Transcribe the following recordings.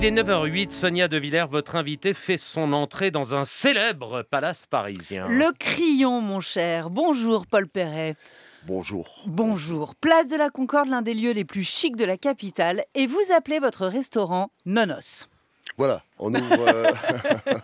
Il est 9h08, Sonia De Villers, votre invitée, fait son entrée dans un célèbre palace parisien. Le crayon, mon cher. Bonjour, Paul Perret. Bonjour. Bonjour. Place de la Concorde, l'un des lieux les plus chics de la capitale, et vous appelez votre restaurant Nonos. Voilà. On ouvre.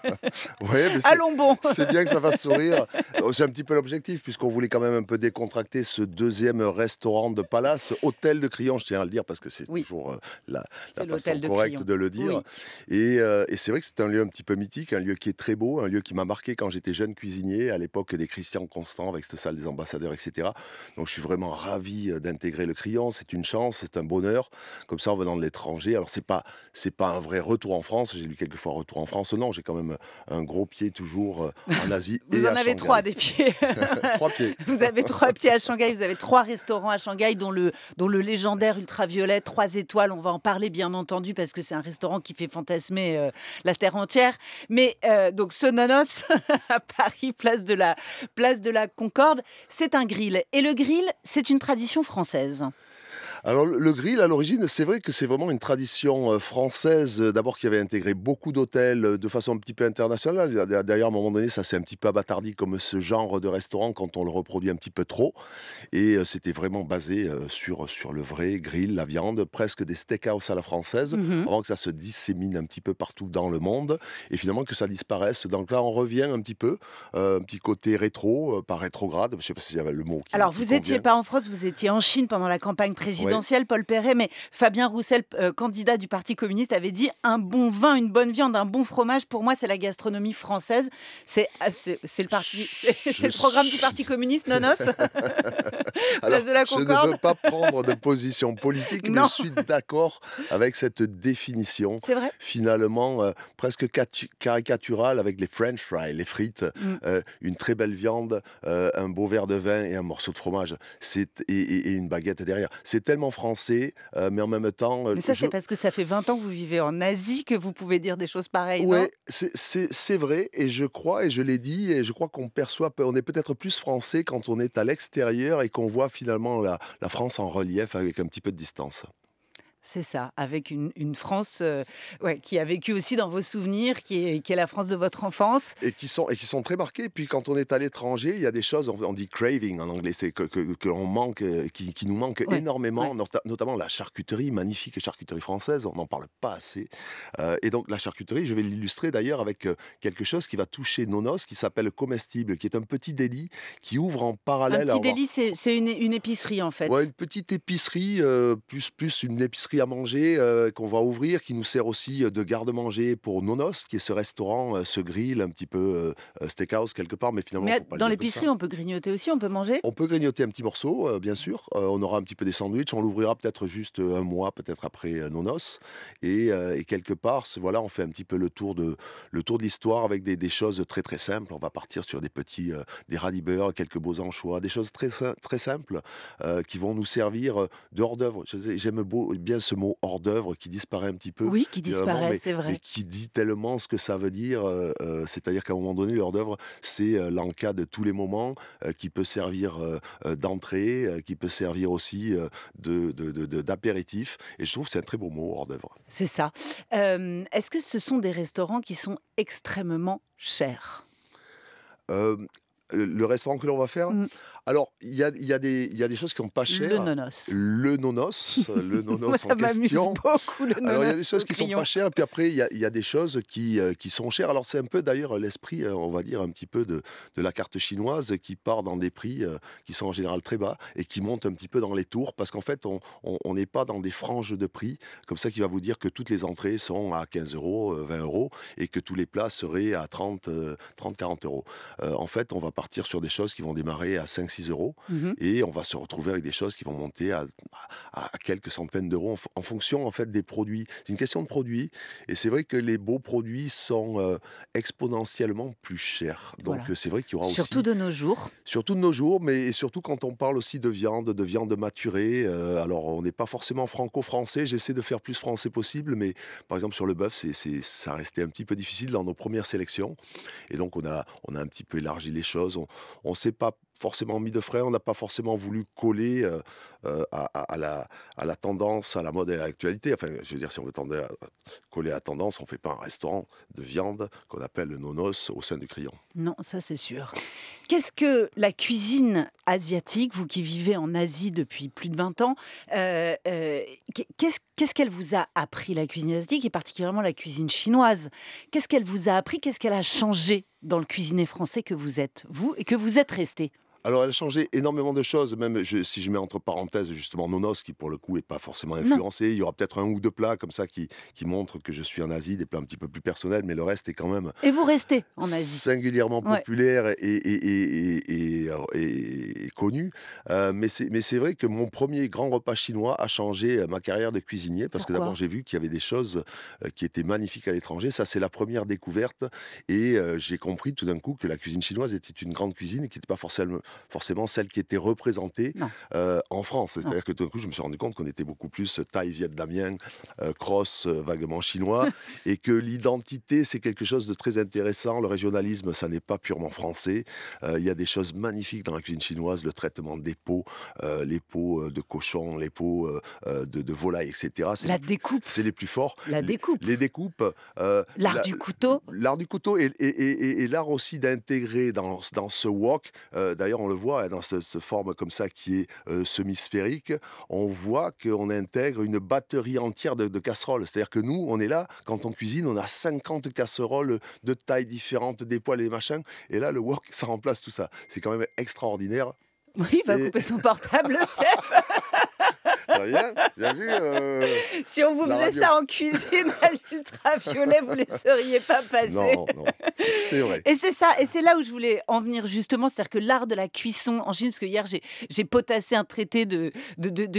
Euh, Allons bon. C'est bien que ça fasse sourire. Euh, c'est un petit peu l'objectif, puisqu'on voulait quand même un peu décontracter ce deuxième restaurant de Palace, hôtel de Crillon, je tiens à le dire, parce que c'est toujours euh, la, façon correcte de, le dire. Et, c'est vrai que c'est un lieu un petit peu mythique, un lieu qui est très beau, un lieu qui m'a marqué quand j'étais jeune cuisinier, à l'époque des Christian Constant, avec cette salle des ambassadeurs, etc. Donc je suis vraiment ravi d'intégrer le Crillon. C'est une chance, c'est un bonheur. Comme ça, en venant de l'étranger. Alors c'est pas, c'est pas un vrai retour en France. J'ai quelquefois retour en France. Non, j'ai quand même un gros pied toujours euh, en Asie. vous en avez trois des pieds. trois pieds. Vous avez trois pieds à Shanghai. Vous avez trois restaurants à Shanghai, dont le, dont le légendaire Ultraviolet, trois étoiles. On va en parler bien entendu parce que c'est un restaurant qui fait fantasmer euh, la terre entière. Mais euh, donc ce nonos à Paris, place de la place de la Concorde, c'est un grill. Et le grill, c'est une tradition française. Alors le grill, à l'origine, c'est vrai que c'est vraiment une tradition euh, française, euh, d'abord qui avait intégré beaucoup d'hôtels euh, de façon un petit peu internationale. D'ailleurs, à un moment donné, ça s'est un petit peu abattardi comme ce genre de restaurant quand on le reproduit un petit peu trop. Et c'était vraiment basé sur, sur le vrai grill, la viande, presque des steakhouse à la française, mm-hmm. avant que ça se dissémine un petit peu partout dans le monde et finalement que ça disparaisse. Donc là, on revient un petit peu, un petit côté rétro, pas par rétrograde, je ne sais pas si y le mot. Alors, vous n'étiez pas en France, vous étiez en Chine pendant la campagne présidentielle. Paul Perret, mais Fabien Roussel, euh, candidat du Parti communiste, avait dit un bon vin, une bonne viande, un bon fromage, pour moi, c'est la gastronomie française. Ah, c'est le, parti, le programme du Parti communiste, nonos Alors, Je ne veux pas prendre de position politique, mais je suis d'accord avec cette définition. C'est vrai. Finalement, euh, presque caricaturale avec les French fries, les frites, mm. euh, une très belle viande, un beau verre de vin et un morceau de fromage. Et, et une baguette derrière. C'est tellement français, euh, mais en même temps. Euh, mais ça, c'est parce que ça fait 20 ans que vous vivez en Asie que vous pouvez dire des choses pareilles. Oui, c'est vrai, et je crois, et je l'ai dit, et je crois qu'on perçoit, on est peut-être plus français quand on est à l'extérieur et qu'on voit finalement la, la France en relief avec un petit peu de distance. C'est ça, avec une, France euh, qui a vécu aussi dans vos souvenirs, qui est, qui est, la France de votre enfance. Et qui sont, et qui sont très marquées. Puis quand on est à l'étranger, il y a des choses, on, dit craving en anglais, c'est que, que, manque, euh, qui, nous manque énormément, notamment la charcuterie, magnifique charcuterie française, on n'en parle pas assez. Euh, et donc la charcuterie, je vais l'illustrer d'ailleurs avec quelque chose qui va toucher nos noces, qui s'appelle comestible, qui est un petit délit qui ouvre en parallèle. Un petit délit, c'est une, épicerie en fait. Oui, une petite épicerie, plus, plus une épicerie à manger euh, qu'on va ouvrir, qui nous sert aussi euh, de garde-manger pour Nonos, qui est ce restaurant, euh, ce grill un petit peu steakhouse quelque part, mais finalement. dans l'épicerie, on peut grignoter aussi, on peut manger. On peut grignoter un petit morceau, bien sûr. Mmh. on aura un petit peu des sandwichs. On l'ouvrira peut-être juste un mois, peut-être après Nonos, et, et, quelque part, voilà, on fait un petit peu le tour de le tour de l'histoire avec des, choses très très simples. On va partir sur des petits des radibeurs, quelques beaux anchois, des choses très très simples qui vont nous servir de hors d'œuvre. J'aime bien ce mot hors d'œuvre qui disparaît un petit peu. Oui, qui disparaît, c'est vrai. Et qui dit tellement ce que ça veut dire. Euh, euh, c'est-à-dire qu'à un moment donné, le hors d'œuvre, c'est euh, l'encadre de tous les moments euh, qui peut servir d'entrée, qui peut servir aussi d'apéritif. De, de, et je trouve que c'est un très beau mot, hors d'œuvre. C'est ça. Est-ce que ce sont des restaurants qui sont extrêmement chers le restaurant que l'on va faire, mm. Alors, il y a, des choses qui sont pas chères. Le nonos. Le nonos, le nonos en beaucoup, le nonos Alors, il y a des choses qui sont pas chères, puis après, il y, a, des choses euh, qui, sont chères. Alors, c'est un peu d'ailleurs l'esprit, euh, on va dire, un petit peu de, la carte chinoise qui part dans des prix euh, qui sont en général très bas et qui montent un petit peu dans les tours parce qu'en fait, on n'est pas dans des franges de prix comme ça qui va vous dire que toutes les entrées sont à 15 euros, 20 euros et que tous les plats seraient à 30, 30 40 euros. en fait, on va partir sur des choses qui vont démarrer à 5, 6 euros. Mmh et on va se retrouver avec des choses qui vont monter à, quelques centaines d'euros en, fonction en fait des produits. C'est une question de produits. Et c'est vrai que les beaux produits sont euh, exponentiellement plus chers. Donc euh, c'est vrai qu'il y aura surtout aussi. Surtout de nos jours. Surtout de nos jours, mais surtout quand on parle aussi de viande, de viande maturée. Euh, alors on n'est pas forcément franco-français. J'essaie de faire plus français possible, mais par exemple sur le bœuf, c'est, ça restait un petit peu difficile dans nos premières sélections. Et donc on a, on a un petit peu élargi les choses. On ne sait pas forcément mis de frais, on n'a pas forcément voulu coller euh, euh, à, la, tendance, à la mode et à l'actualité. Enfin, je veux dire, si on veut coller à la tendance, on ne fait pas un restaurant de viande qu'on appelle le nonos au sein du crayon. Non, ça c'est sûr. Qu'est-ce que la cuisine asiatique, vous qui vivez en Asie depuis plus de 20 ans, euh, euh, qu'est-ce qu'elle vous a appris, la cuisine asiatique, et particulièrement la cuisine chinoise Qu'est-ce qu'elle vous a appris Qu'est-ce qu'elle a changé dans le cuisinier français que vous êtes, vous, et que vous êtes resté alors, elle a changé énormément de choses. Même si je mets entre parenthèses justement Nonos, qui pour le coup est pas forcément influencé, il y aura peut-être un ou deux plats comme ça qui, montrent que je suis en Asie, des plats un petit peu plus personnels, mais le reste est quand même. Et vous restez en Asie. Singulièrement populaire et, connu. Euh, mais c'est vrai que mon premier grand repas chinois a changé euh, ma carrière de cuisinier parce que d'abord j'ai vu qu'il y avait des choses euh, qui étaient magnifiques à l'étranger. Ça, c'est la première découverte. Et j'ai compris tout d'un coup que la cuisine chinoise était une grande cuisine et qui n'était pas forcément forcément celle qui était représentée euh, en France. C'est-à-dire que tout d'un coup, je me suis rendu compte qu'on était beaucoup plus euh, taille vietnamien, euh, cross vaguement chinois, et que l'identité, c'est quelque chose de très intéressant. Le régionalisme, ça n'est pas purement français. Il y a des choses magnifiques dans la cuisine chinoise, le traitement des pots, les pots de cochon, les peaux de, de, volaille, etc. La découpe. C'est les plus forts. La découpe. Les, découpes. l'art du couteau. L'art du couteau et, et l'art aussi d'intégrer dans, dans ce wok. D'ailleurs, on le voit hein, dans cette, forme comme ça qui est euh, semi-sphérique, on voit qu'on intègre une batterie entière de, casseroles. C'est-à-dire que nous, on est là, quand on cuisine, on a 50 casseroles de tailles différentes, des poils et des machins. Et là, le work, ça remplace tout ça. C'est quand même extraordinaire. Oui, il va couper son portable, chef Euh, si on vous faisait ça en cuisine à l'ultraviolet, vous ne seriez pas passé. Et c'est ça, et c'est là où je voulais en venir justement, c'est-à-dire que l'art de la cuisson en Chine, parce que hier j'ai potassé un traité de,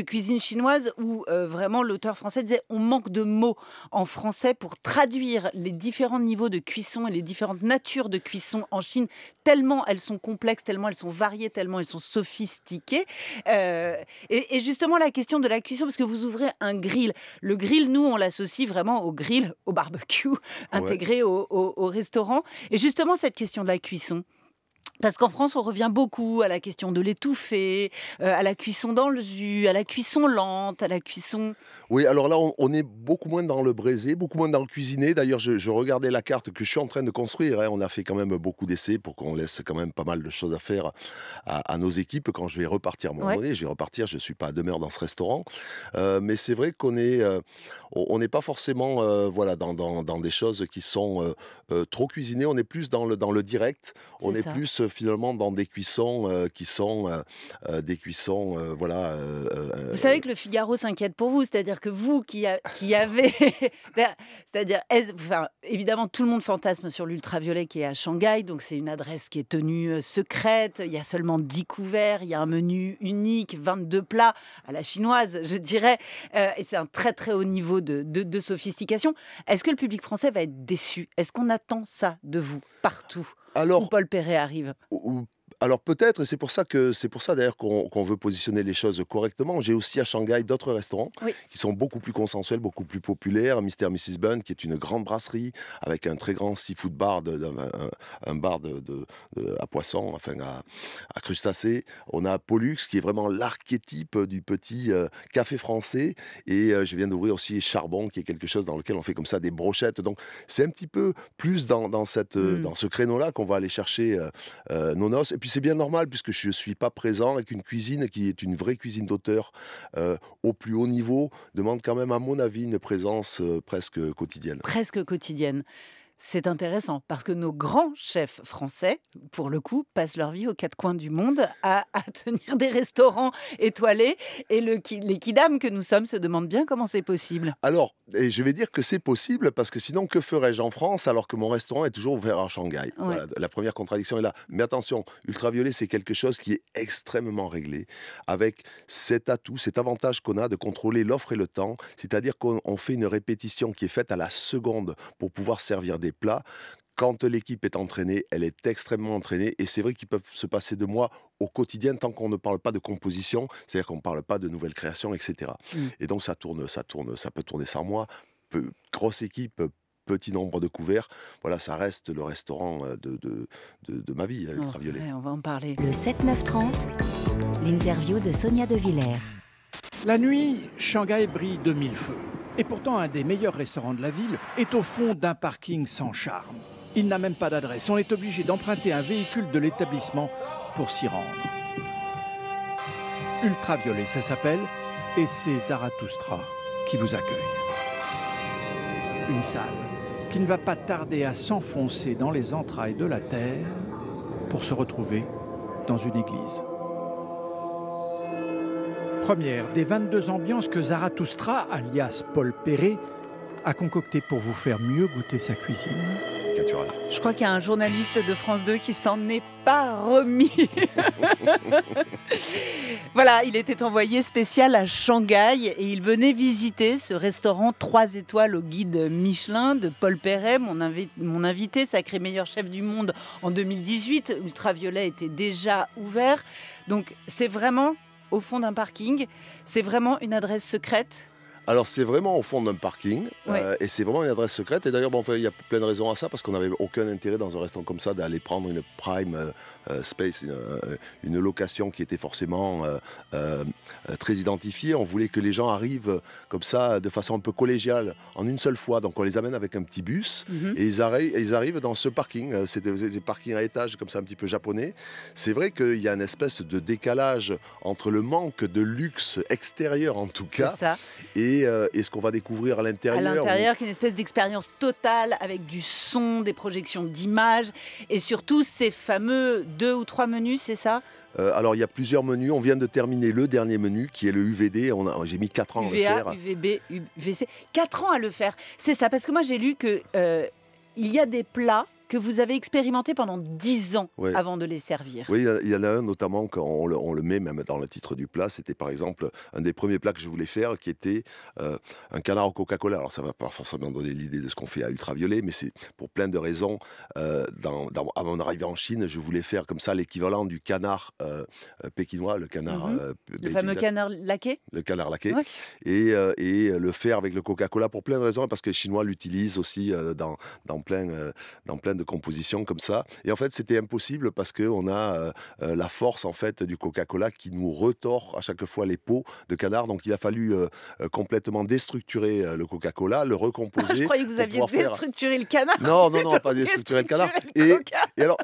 cuisine chinoise où euh, vraiment l'auteur français disait on manque de mots en français pour traduire les différents niveaux de cuisson et les différentes natures de cuisson en Chine tellement elles sont complexes, tellement elles sont variées, tellement elles sont sophistiquées. Euh, et, justement, la question de la cuisson, parce que vous ouvrez un grill. Le grill, nous, on l'associe vraiment au grill, au barbecue, intégré au restaurant. Et justement, cette question de la cuisson, parce qu'en France, on revient beaucoup à la question de l'étouffer, euh, à la cuisson dans le jus, à la cuisson lente, à la cuisson. Oui, alors là, on, est beaucoup moins dans le braisé, beaucoup moins dans le cuisiné. D'ailleurs, je, regardais la carte que je suis en train de construire. Hein. On a fait quand même beaucoup d'essais pour qu'on laisse quand même pas mal de choses à faire à, nos équipes. Quand je vais repartir, à je vais repartir, je ne suis pas à demeure dans ce restaurant. Euh, mais c'est vrai qu'on est, euh, on n'est pas forcément voilà, dans, dans, des choses qui sont trop cuisinées. On est plus dans le, dans le direct. on est plus finalement dans des cuissons euh, qui sont euh, euh, des cuissons, voilà. vous savez que le Figaro s'inquiète pour vous, c'est-à-dire que vous qui, avez, c'est-à-dire, enfin, évidemment tout le monde fantasme sur l'ultraviolet qui est à Shanghai, donc c'est une adresse qui est tenue secrète. Il y a seulement 10 couverts, il y a un menu unique, 22 plats à la chinoise, je dirais, et c'est un très très haut niveau de, de sophistication. Est-ce que le public français va être déçu Est-ce qu'on attend ça de vous partout alors, Paul Perret arrive alors peut-être, et c'est pour ça que c'est pour ça d'ailleurs qu'on veut positionner les choses correctement. J'ai aussi à Shanghai d'autres restaurants qui sont beaucoup plus consensuels, beaucoup plus populaires. Mr. Mrs. Bun, qui est une grande brasserie avec un très grand seafood bar, un, bar de, à poissons, enfin à, crustacés. On a Pollux, qui est vraiment l'archétype du petit euh, café français. Et euh, je viens d'ouvrir aussi Charbon, qui est quelque chose dans lequel on fait comme ça des brochettes. Donc c'est un petit peu plus dans, euh, hmm. ce créneau-là qu'on va aller chercher nos noces c'est bien normal puisque je ne suis pas présent et qu'une cuisine qui est une vraie cuisine d'auteur euh, au plus haut niveau demande quand même, à mon avis, une présence euh, presque quotidienne. Presque quotidienne c'est intéressant parce que nos grands chefs français, pour le coup, passent leur vie aux quatre coins du monde à, tenir des restaurants étoilés et le, les kidam que nous sommes se demandent bien comment c'est possible. Alors, je vais dire que c'est possible parce que sinon, que ferais-je en France alors que mon restaurant est toujours ouvert à Shanghai La première contradiction est là. Mais attention, ultraviolet, c'est quelque chose qui est extrêmement réglé avec cet atout, cet avantage qu'on a de contrôler l'offre et le temps, c'est-à-dire qu'on fait une répétition qui est faite à la seconde pour pouvoir servir des plats. Quand l'équipe est entraînée, elle est extrêmement entraînée et c'est vrai qu'ils peuvent se passer de moi au quotidien tant qu'on ne parle pas de composition, c'est-à-dire qu'on ne parle pas de nouvelles créations, etc. Mmh. Et donc ça tourne, ça tourne, ça peut tourner sans moi. grosse équipe, petit nombre de couverts. Voilà, ça reste le restaurant euh, de, ma vie, euh, Ultraviolet. on va en parler. Le 7-9-30, l'interview de Sonia De Villers. La nuit, Shanghai brille de mille feux. Et pourtant, un des meilleurs restaurants de la ville est au fond d'un parking sans charme. Il n'a même pas d'adresse. On est obligé d'emprunter un véhicule de l'établissement pour s'y rendre. Ultraviolet, ça s'appelle, et c'est Zarathustra qui vous accueille. Une salle qui ne va pas tarder à s'enfoncer dans les entrailles de la terre pour se retrouver dans une église première des 22 ambiances que Zarathustra, alias Paul Perret, a concoctées pour vous faire mieux goûter sa cuisine. Je crois qu'il y a un journaliste de France 2 qui s'en est pas remis. voilà, il était envoyé spécial à Shanghai et il venait visiter ce restaurant 3 étoiles au guide Michelin de Paul Perret, mon, mon invité, sacré meilleur chef du monde en 2018. Ultraviolet était déjà ouvert. Donc c'est vraiment au fond d'un parking. C'est vraiment une adresse secrète alors c'est vraiment au fond d'un parking euh, et c'est vraiment une adresse secrète. Et d'ailleurs, bon, il y a plein de raisons à ça parce qu'on n'avait aucun intérêt dans un restaurant comme ça d'aller prendre une prime euh, euh, space, une, location qui était forcément très identifiée. On voulait que les gens arrivent comme ça de façon un peu collégiale en une seule fois. Donc on les amène avec un petit bus mhm. et ils, arrivent dans ce parking. C'est des, parkings à étage comme ça un petit peu japonais. C'est vrai qu'il y a une espèce de décalage entre le manque de luxe extérieur en tout cas et euh, et, ce qu'on va découvrir à l'intérieur. À l'intérieur, qui est une espèce d'expérience totale avec du son, des projections d'images et surtout ces fameux deux ou trois menus, c'est ça euh, alors il y a plusieurs menus. On vient de terminer le dernier menu qui est le UVD. j'ai mis quatre ans à le faire. UVB, UVC. 4 ans à le faire. C'est ça, parce que moi j'ai lu que euh, il y a des plats que vous avez expérimenté pendant dix ans avant de les servir. Oui, il y en a un notamment, quand on le, met même dans le titre du plat, c'était par exemple un des premiers plats que je voulais faire qui était euh, un canard au Coca-Cola. Alors ça ne va pas forcément donner l'idée de ce qu'on fait à Ultraviolet, mais c'est pour plein de raisons. Euh, dans, à mon arrivée en Chine, je voulais faire comme ça l'équivalent du canard euh, euh, pékinois, le canard... Mhm. le fameux canard laqué Le canard laqué. Et, le faire avec le Coca-Cola pour plein de raisons, parce que les Chinois l'utilisent aussi dans, dans, plein, dans plein de composition comme ça. Et en fait, c'était impossible parce qu'on a euh, euh, la force en fait du Coca-Cola qui nous retort à chaque fois les peaux de canard. Donc, il a fallu euh, complètement déstructurer le Coca-Cola, le ah, recomposer. je croyais que vous aviez déstructuré le canard. Non, non, non, pas déstructuré le canard. et, alors,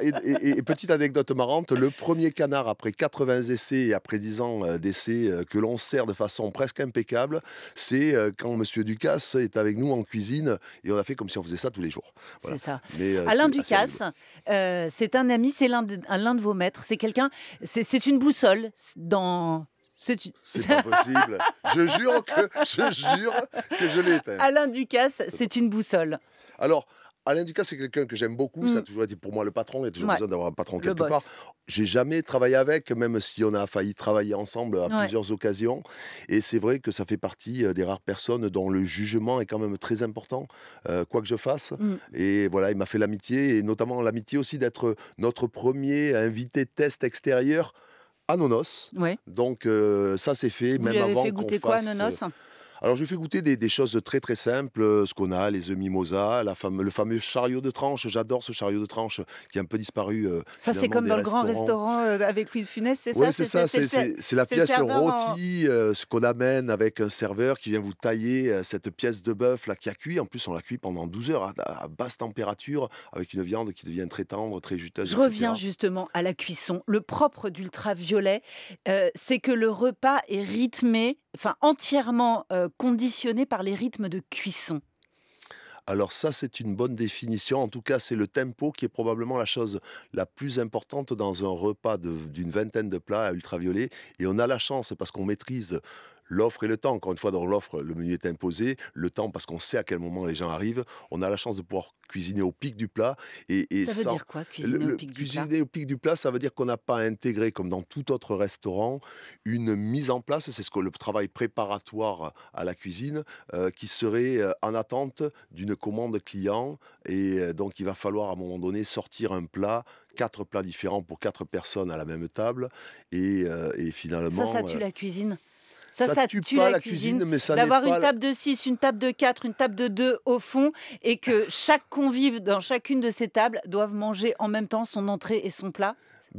petite anecdote marrante, le premier canard après 80 essais et après 10 ans d'essais que l'on sert de façon presque impeccable, c'est quand M. Ducasse est avec nous en cuisine et on a fait comme si on faisait ça tous les jours. C'est ça. Mais, Alain Ducasse, euh, c'est un ami, c'est l'un de, l'un de vos maîtres, c'est quelqu'un, c'est une boussole dans, c'est pas je jure que je jure que Alain Ducasse, c'est une boussole. Alors, Alain Ducasse, c'est quelqu'un que j'aime beaucoup. Ça a mmh. toujours été pour moi le patron. Il y a toujours besoin d'avoir un patron quelque part. J'ai jamais travaillé avec, même si on a failli travailler ensemble à plusieurs occasions. Et c'est vrai que ça fait partie euh, des rares personnes dont le jugement est quand même très important, euh, quoi que je fasse. Mmh. Et voilà, il m'a fait l'amitié, et notamment l'amitié aussi d'être notre premier invité test extérieur à Nonos. Ouais. Donc euh, ça, c'est fait, même avant fait goûter quoi alors, je lui fais goûter des, choses très très simples, euh, ce qu'on a, les œufs mimosa, la le fameux chariot de tranche. J'adore ce chariot de tranche qui est un peu disparu. Euh, ça, c'est comme dans le grand restaurant euh, avec Louis de Funès, c'est ça c'est ça, c'est la pièce rôtie, ce qu'on amène avec un serveur qui vient vous tailler cette pièce de bœuf là qui a cuit. En plus, on la cuit pendant 12 heures à, basse température avec une viande qui devient très tendre, très juteuse. Je reviens justement à la cuisson. Le propre d'ultraviolet, c'est que le repas est rythmé, enfin entièrement Conditionné par les rythmes de cuisson alors ça, c'est une bonne définition. En tout cas, c'est le tempo qui est probablement la chose la plus importante dans un repas d'une vingtaine de plats à ultraviolet. Et on a la chance, parce qu'on maîtrise l'offre et le temps. Encore une fois, dans l'offre, le menu est imposé. Le temps, parce qu'on sait à quel moment les gens arrivent. On a la chance de pouvoir cuisiner au pic du plat. Et, ça veut dire quoi, cuisiner, au, pic du plat Cuisiner au pic du plat Ça veut dire qu'on n'a pas intégré, comme dans tout autre restaurant, une mise en place. C'est ce que le travail préparatoire à la cuisine euh, qui serait euh, en attente d'une commande client. Et euh, donc, il va falloir à un moment donné sortir un plat quatre plats différents pour quatre personnes à la même table. Et, finalement. Ça, ça, la cuisine ça, ça, tue, pas la cuisine, mais ça D'avoir une table de 6, une table de 4, une table de 2 au fond, et que chaque convive dans chacune de ces tables doivent manger en même temps son entrée et son plat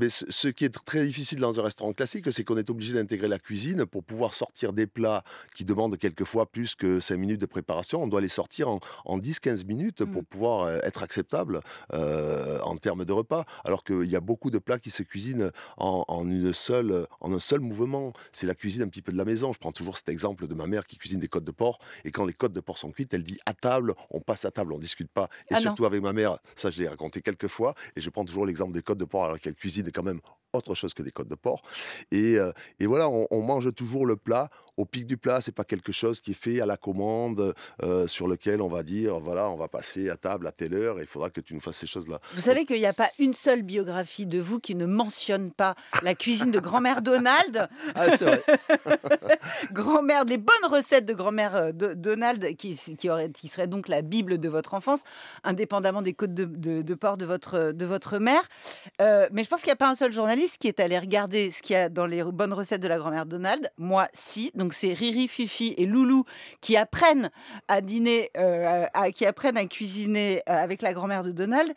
ce qui est très difficile dans un restaurant classique, c'est qu'on est obligé d'intégrer la cuisine pour pouvoir sortir des plats qui demandent quelquefois plus que 5 minutes de préparation. On doit les sortir en, 10-15 minutes pour mmh. pouvoir euh, être acceptable euh, en termes de repas. Alors qu'il y a beaucoup de plats qui se cuisinent en, une seule, en un seul mouvement. C'est la cuisine un petit peu de la maison. Je prends toujours cet exemple de ma mère qui cuisine des côtes de porc. Et quand les côtes de porc sont cuites, elle dit à table, on passe à table, on discute pas. Et ah surtout avec ma mère, ça je l'ai raconté quelques fois. Et je prends toujours l'exemple des côtes de porc alors qu'elle cuisine quand même autre chose que des côtes de porc. Et, euh, et voilà, on, mange toujours le plat. Au pic du plat, c'est pas quelque chose qui est fait à la commande, euh, sur lequel on va dire, voilà, on va passer à table à telle heure, et il faudra que tu nous fasses ces choses-là. Vous savez qu'il n'y a pas une seule biographie de vous qui ne mentionne pas la cuisine de grand-mère Donald. ah, c'est vrai. grand-mère, les bonnes recettes de grand-mère euh, Donald, qui, qui, aurait, qui serait donc la Bible de votre enfance, indépendamment des côtes de, de, porc de votre, de votre mère. mais je pense qu'il n'y a pas un seul journaliste qui est allé regarder ce qu'il y a dans les bonnes recettes de la grand-mère Donald. Moi, si. Donc, c'est Riri, Fifi et Loulou qui apprennent à dîner, euh, qui apprennent à cuisiner euh, avec la grand-mère de Donald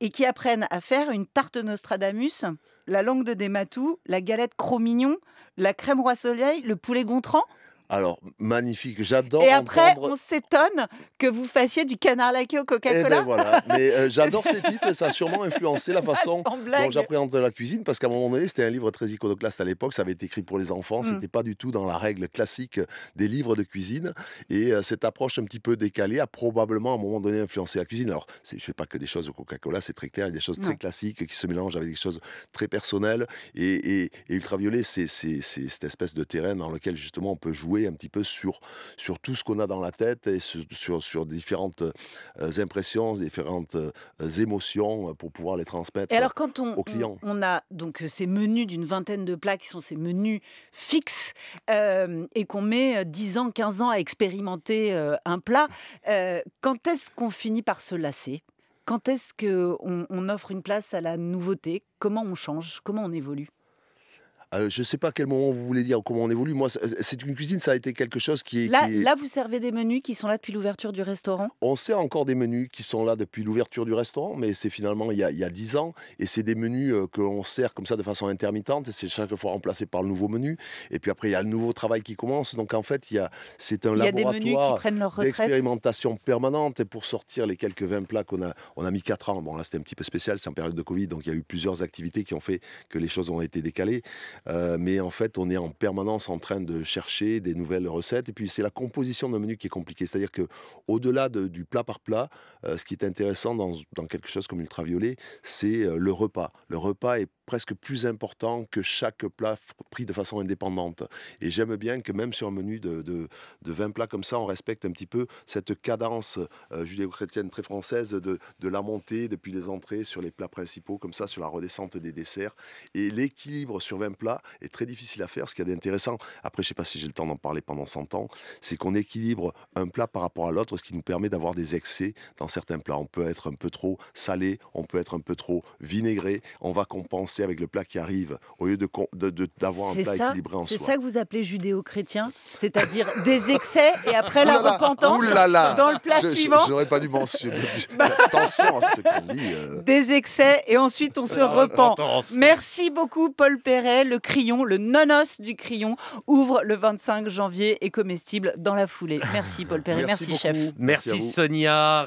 et qui apprennent à faire une tarte Nostradamus, la langue de Dématou, la galette Cro-Mignon, la crème roi soleil, le poulet Gontran. Alors, magnifique, j'adore. Et après, on s'étonne que vous fassiez du canard laqué au eh Coca-Cola. Ben voilà, mais euh, j'adore ces titres ça a sûrement influencé la ah, façon dont j'appréhende la cuisine parce qu'à un moment donné, c'était un livre très iconoclaste à l'époque, ça avait été écrit pour les enfants, ce mm. c'était pas du tout dans la règle classique des livres de cuisine et euh, cette approche un petit peu décalée a probablement à un moment donné influencé la cuisine. Alors, je ne fais pas que des choses au Coca-Cola, c'est très clair, il y a des choses très classiques qui se mélangent avec des choses très personnelles et Ultraviolet, c'est cette espèce de terrain dans lequel justement on peut jouer un petit peu sur, sur tout ce qu'on a dans la tête et sur, sur, différentes euh, impressions, différentes euh, émotions euh, pour pouvoir les transmettre et alors, quand on, clients. On, a donc ces menus d'une vingtaine de plats qui sont ces menus fixes et qu'on met 10 ans, 15 ans à expérimenter un plat, quand est-ce qu'on finit par se lasser quand est-ce qu'on on offre une place à la nouveauté Comment on change Comment on évolue ah, je ne sais pas à quel moment vous voulez dire comment on évolue. Moi, c'est une cuisine, ça a été quelque chose qui est là, là, vous servez des menus qui sont là depuis l'ouverture du restaurant On sert encore des menus qui sont là depuis l'ouverture du restaurant, mais c'est finalement il y, a, 10 ans. Et c'est des menus euh, qu'on sert comme ça de façon intermittente. c'est chaque fois remplacé par le nouveau menu. Et puis après, il y a le nouveau travail qui commence. Donc en fait, il y c'est un laboratoire d'expérimentation permanente. Et pour sortir les quelques 20 plats qu'on a, on a mis 4 ans. Bon, là, c'était un petit peu spécial, c'est en période de Covid. Donc il y a eu plusieurs activités qui ont fait que les choses ont été décalées. Euh, mais en fait, on est en permanence en train de chercher des nouvelles recettes. Et puis, c'est la composition d'un menu qui est compliquée. C'est-à-dire que au-delà du plat par plat, euh, ce qui est intéressant dans, dans quelque chose comme ultraviolet, c'est euh, le repas. Le repas est presque plus important que chaque plat pris de façon indépendante. Et j'aime bien que même sur un menu de, 20 plats comme ça, on respecte un petit peu cette cadence euh, judéo-chrétienne très française de, de, la montée depuis les entrées sur les plats principaux, comme ça, sur la redescente des desserts. Et l'équilibre sur 20 plats est très difficile à faire. Ce qui est intéressant, d'intéressant, après, je ne sais pas si j'ai le temps d'en parler pendant 100 ans, c'est qu'on équilibre un plat par rapport à l'autre, ce qui nous permet d'avoir des excès dans certains plats. On peut être un peu trop salé, on peut être un peu trop vinaigré, on va compenser c'est avec le plat qui arrive, au lieu d'avoir de, de, de un plat équilibré en soi. C'est ça que vous appelez judéo-chrétien C'est-à-dire des excès et après la repentance dans le plat suivant Je n'aurais pas dû mentionner. Bah. Attention à ce qu'on dit. Euh. Des excès et ensuite on se repent. Merci beaucoup Paul Perret. Le crayon, le nonos du crayon, ouvre le 25 janvier et comestible dans la foulée. Merci Paul Perret, merci, chef. merci Sonia.